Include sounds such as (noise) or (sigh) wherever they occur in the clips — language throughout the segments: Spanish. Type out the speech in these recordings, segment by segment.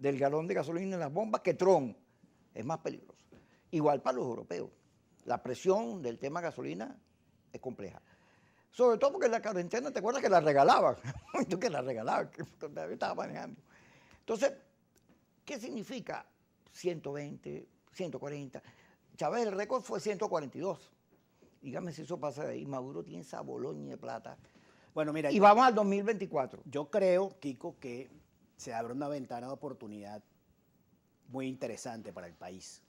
del galón de gasolina en las bombas que Tron. Es más peligroso. Igual para los europeos. La presión del tema gasolina es compleja. Sobre todo porque en la cuarentena, ¿te acuerdas que la regalaban? Tú (laughs) que la regalaban, que estaba manejando. Entonces, ¿qué significa 120, 140? Chávez, el récord fue 142. Dígame si eso pasa de ahí. Maduro tiene esa boloña de plata. Bueno, mira. Y vamos al 2024. Yo creo, Kiko, que se abre una ventana de oportunidad muy interesante para el país.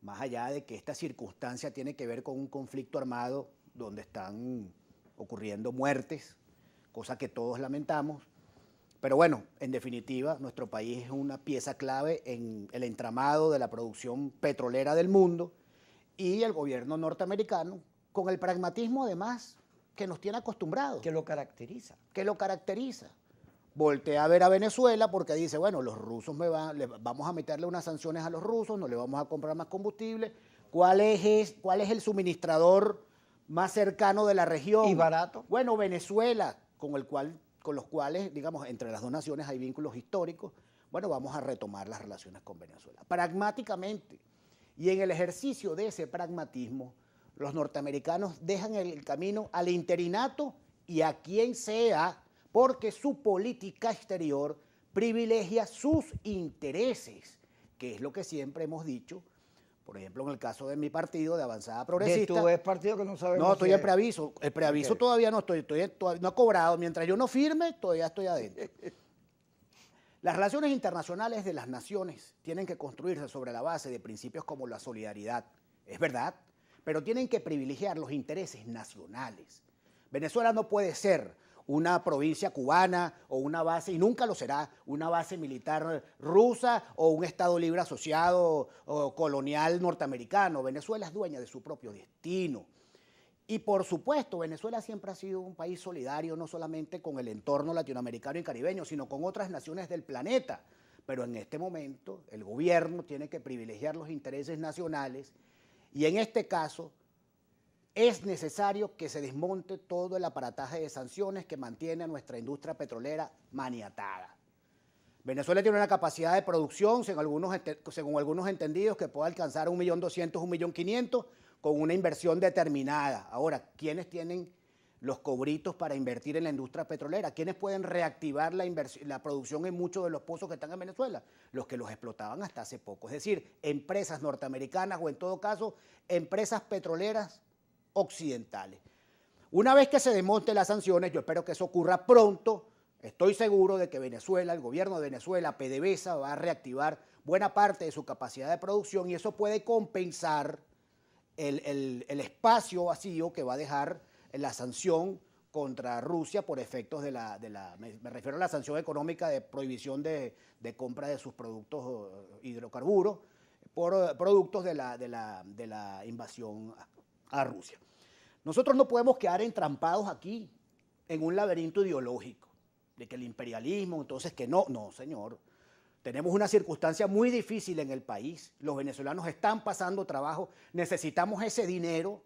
Más allá de que esta circunstancia tiene que ver con un conflicto armado donde están ocurriendo muertes, cosa que todos lamentamos. Pero bueno, en definitiva, nuestro país es una pieza clave en el entramado de la producción petrolera del mundo y el gobierno norteamericano, con el pragmatismo además que nos tiene acostumbrados. Que lo caracteriza. Que lo caracteriza voltea a ver a Venezuela porque dice, bueno, los rusos me van, vamos a meterle unas sanciones a los rusos, no le vamos a comprar más combustible. ¿Cuál es, es el suministrador más cercano de la región? Y barato. Bueno, Venezuela, con, el cual, con los cuales, digamos, entre las dos naciones hay vínculos históricos. Bueno, vamos a retomar las relaciones con Venezuela, pragmáticamente. Y en el ejercicio de ese pragmatismo, los norteamericanos dejan el camino al interinato y a quien sea porque su política exterior privilegia sus intereses, que es lo que siempre hemos dicho. Por ejemplo, en el caso de mi partido, de Avanzada Progresista. ¿De tu partido que no sabemos? No, estoy en preaviso. El preaviso todavía no estoy, todavía no ha cobrado. Mientras yo no firme, todavía estoy adentro. (laughs) Las relaciones internacionales de las naciones tienen que construirse sobre la base de principios como la solidaridad, es verdad, pero tienen que privilegiar los intereses nacionales. Venezuela no puede ser una provincia cubana o una base, y nunca lo será, una base militar rusa o un Estado libre asociado o colonial norteamericano. Venezuela es dueña de su propio destino. Y por supuesto, Venezuela siempre ha sido un país solidario, no solamente con el entorno latinoamericano y caribeño, sino con otras naciones del planeta. Pero en este momento el gobierno tiene que privilegiar los intereses nacionales y en este caso es necesario que se desmonte todo el aparataje de sanciones que mantiene a nuestra industria petrolera maniatada. Venezuela tiene una capacidad de producción, según algunos, entendidos, que puede alcanzar 1.200.000, 1.500.000 con una inversión determinada. Ahora, ¿quiénes tienen los cobritos para invertir en la industria petrolera? ¿Quiénes pueden reactivar la, la producción en muchos de los pozos que están en Venezuela? Los que los explotaban hasta hace poco. Es decir, empresas norteamericanas o en todo caso, empresas petroleras occidentales. Una vez que se desmonten las sanciones, yo espero que eso ocurra pronto, estoy seguro de que Venezuela, el gobierno de Venezuela, PDVSA, va a reactivar buena parte de su capacidad de producción y eso puede compensar el, espacio vacío que va a dejar la sanción contra Rusia por efectos de la, de la, me, refiero a la sanción económica de prohibición de, compra de sus productos eh, hidrocarburos por eh, productos de la, de la, de la invasión a Rusia. Nosotros no podemos quedar entrampados aquí en un laberinto ideológico, de que el imperialismo, entonces que no, no, señor. Tenemos una circunstancia muy difícil en el país. Los venezolanos están pasando trabajo. Necesitamos ese dinero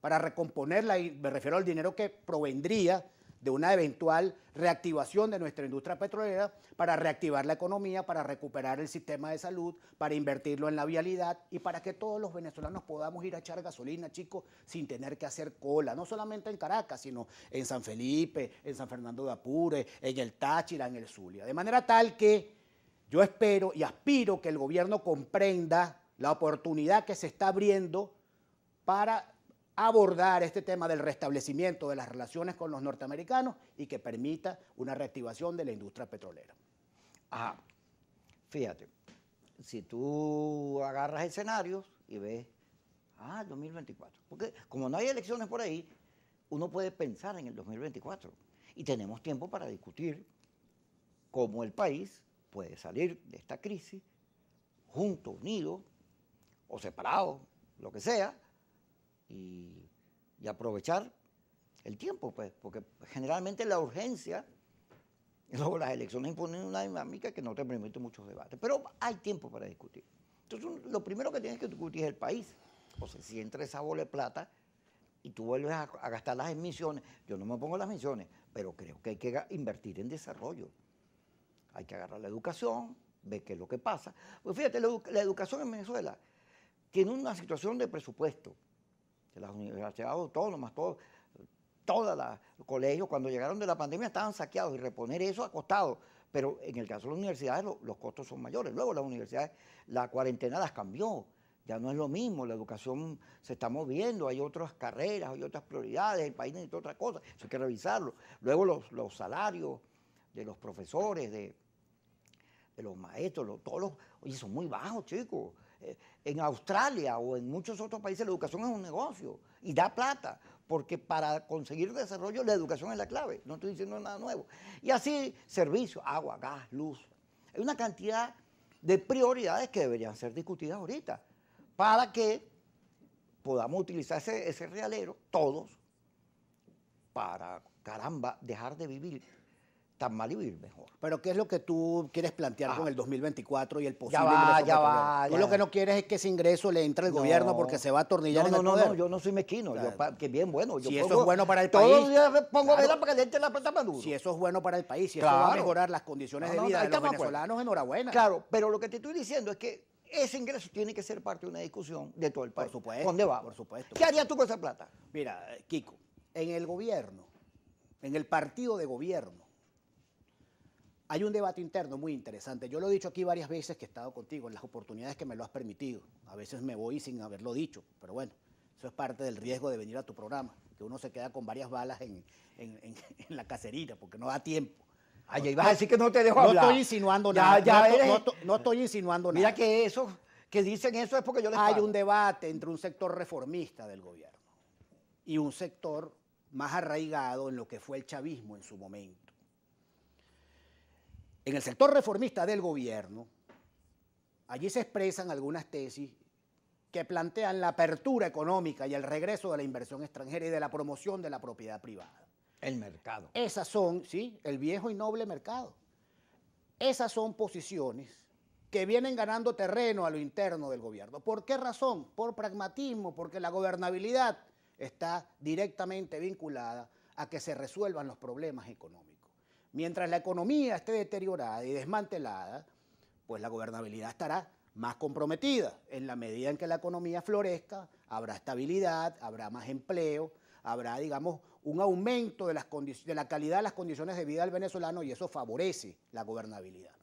para recomponerla y me refiero al dinero que provendría de una eventual reactivación de nuestra industria petrolera para reactivar la economía, para recuperar el sistema de salud, para invertirlo en la vialidad y para que todos los venezolanos podamos ir a echar gasolina, chicos, sin tener que hacer cola, no solamente en Caracas, sino en San Felipe, en San Fernando de Apure, en el Táchira, en el Zulia. De manera tal que yo espero y aspiro que el gobierno comprenda la oportunidad que se está abriendo para abordar este tema del restablecimiento de las relaciones con los norteamericanos y que permita una reactivación de la industria petrolera. Ajá. Fíjate, si tú agarras escenarios y ves, ah, 2024, porque como no hay elecciones por ahí, uno puede pensar en el 2024 y tenemos tiempo para discutir cómo el país puede salir de esta crisis junto, unido o separado, lo que sea, y, aprovechar el tiempo, pues, porque generalmente la urgencia, (laughs) luego las elecciones imponen una dinámica que no te permite muchos debates, pero hay tiempo para discutir. Entonces, lo primero que tienes que discutir es el país. O sea, si entra esa bola de plata y tú vuelves a, gastar las emisiones, yo no me pongo las emisiones, pero creo que hay que invertir en desarrollo. Hay que agarrar la educación, ver qué es lo que pasa. Pues fíjate, la educación en Venezuela tiene una situación de presupuesto las universidades autónomas, todos los colegios cuando llegaron de la pandemia estaban saqueados y reponer eso ha costado. Pero en el caso de las universidades los costos son mayores. Luego las universidades, la cuarentena las cambió. Ya no es lo mismo, la educación se está moviendo, hay otras carreras, hay otras prioridades, el país necesita otra cosa, eso hay que revisarlo. Luego los, salarios de los profesores, de, los maestros, todos los, oye, son muy bajos, chicos. Eh, en Australia o en muchos otros países la educación es un negocio y da plata, porque para conseguir desarrollo la educación es la clave, no estoy diciendo nada nuevo. Y así, servicios, agua, gas, luz. Hay una cantidad de prioridades que deberían ser discutidas ahorita para que podamos utilizar ese, ese realero todos para, caramba, dejar de vivir tan mal vivir mejor. Pero ¿qué es lo que tú quieres plantear con ah. el 2024 y el posible ya va, ya va, Tú lo que no quieres es que ese ingreso le entre al gobierno porque se va a atornillar en el no, No, yo no soy mezquino, que bien bueno. Yo si eso es bueno para el país. Todos pongo para que le la plata Maduro. Si eso es bueno para el país, si eso va a mejorar las condiciones de vida de los pues. venezolanos, enhorabuena. Claro, pero lo que te estoy diciendo es que ese ingreso tiene que ser parte de una discusión de todo el país. Por supuesto. ¿Dónde va? Por supuesto. ¿Qué harías tú con esa plata? Mira, Kiko, en el gobierno, en el partido de gobierno, hay un debate interno muy interesante. Yo lo he dicho aquí varias veces que he estado contigo, en las oportunidades que me lo has permitido. A veces me voy sin haberlo dicho, pero bueno, eso es parte del riesgo de venir a tu programa, que uno se queda con varias balas en, (laughs) la cacerita porque no da tiempo. Ay, vas a decir que no te dejo no Estoy insinuando nada. Ya no, no, estoy insinuando nada. Mira que eso, que dicen eso es porque yo les Hay un debate entre un sector reformista del gobierno y un sector más arraigado en lo que fue el chavismo en su momento en el sector reformista del gobierno, allí se expresan algunas tesis que plantean la apertura económica y el regreso de la inversión extranjera y de la promoción de la propiedad privada. El mercado. Esas son, sí, el viejo y noble mercado. Esas son posiciones que vienen ganando terreno a lo interno del gobierno. ¿Por qué razón? Por pragmatismo, porque la gobernabilidad está directamente vinculada a que se resuelvan los problemas económicos. Mientras la economía esté deteriorada y desmantelada, pues la gobernabilidad estará más comprometida. En la medida en que la economía florezca, habrá estabilidad, habrá más empleo, habrá, digamos, un aumento de, la calidad de las condiciones de vida del venezolano y eso favorece la gobernabilidad.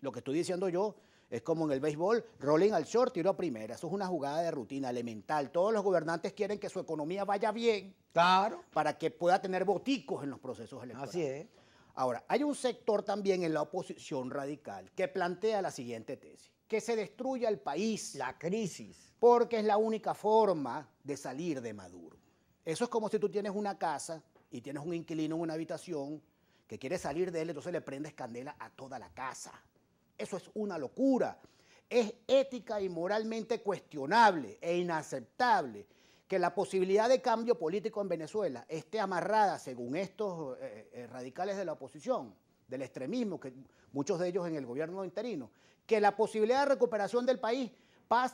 Lo que estoy diciendo yo es como en el béisbol, rolling al short, tiro a primera. Eso es una jugada de rutina elemental. Todos los gobernantes quieren que su economía vaya bien. Claro. Para que pueda tener boticos en los procesos electorales. Así es. Ahora, hay un sector también en la oposición radical que plantea la siguiente tesis, que se destruya el país. La crisis. Porque es la única forma de salir de Maduro. Eso es como si tú tienes una casa y tienes un inquilino en una habitación que quiere salir de él, entonces le prendes candela a toda la casa. Eso es una locura. Es ética y moralmente cuestionable e inaceptable que la posibilidad de cambio político en Venezuela esté amarrada, según estos eh, eh, radicales de la oposición, del extremismo, que muchos de ellos en el gobierno interino, que la posibilidad de recuperación del país,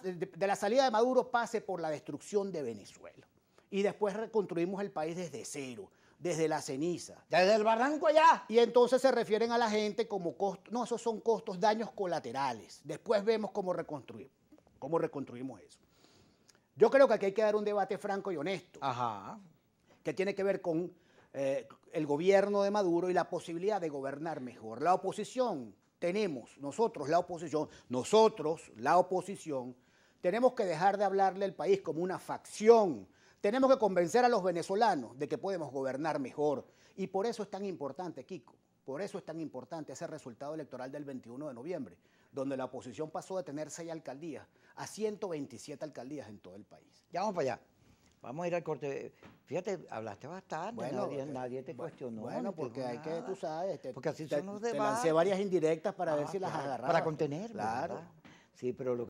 de, la salida de Maduro, pase por la destrucción de Venezuela. Y después reconstruimos el país desde cero desde la ceniza. Desde el barranco allá. Y entonces se refieren a la gente como costos, no, esos son costos, daños colaterales. Después vemos cómo reconstruir, cómo reconstruimos eso. Yo creo que aquí hay que dar un debate franco y honesto, que tiene que ver con eh, el gobierno de Maduro y la posibilidad de gobernar mejor. La oposición, tenemos, nosotros la oposición, nosotros la oposición, tenemos que dejar de hablarle al país como una facción. Tenemos que convencer a los venezolanos de que podemos gobernar mejor. Y por eso es tan importante, Kiko, por eso es tan importante ese resultado electoral del 21 de noviembre, donde la oposición pasó de tener seis alcaldías a 127 alcaldías en todo el país. Ya vamos para allá. Vamos a ir al corte. Fíjate, hablaste bastante, eh, nadie, te cuestionó. Bueno, porque hay que, tú sabes, porque así son los lancé varias indirectas para ver ah, si las agarramos. Para contener. Claro. Sí, pero lo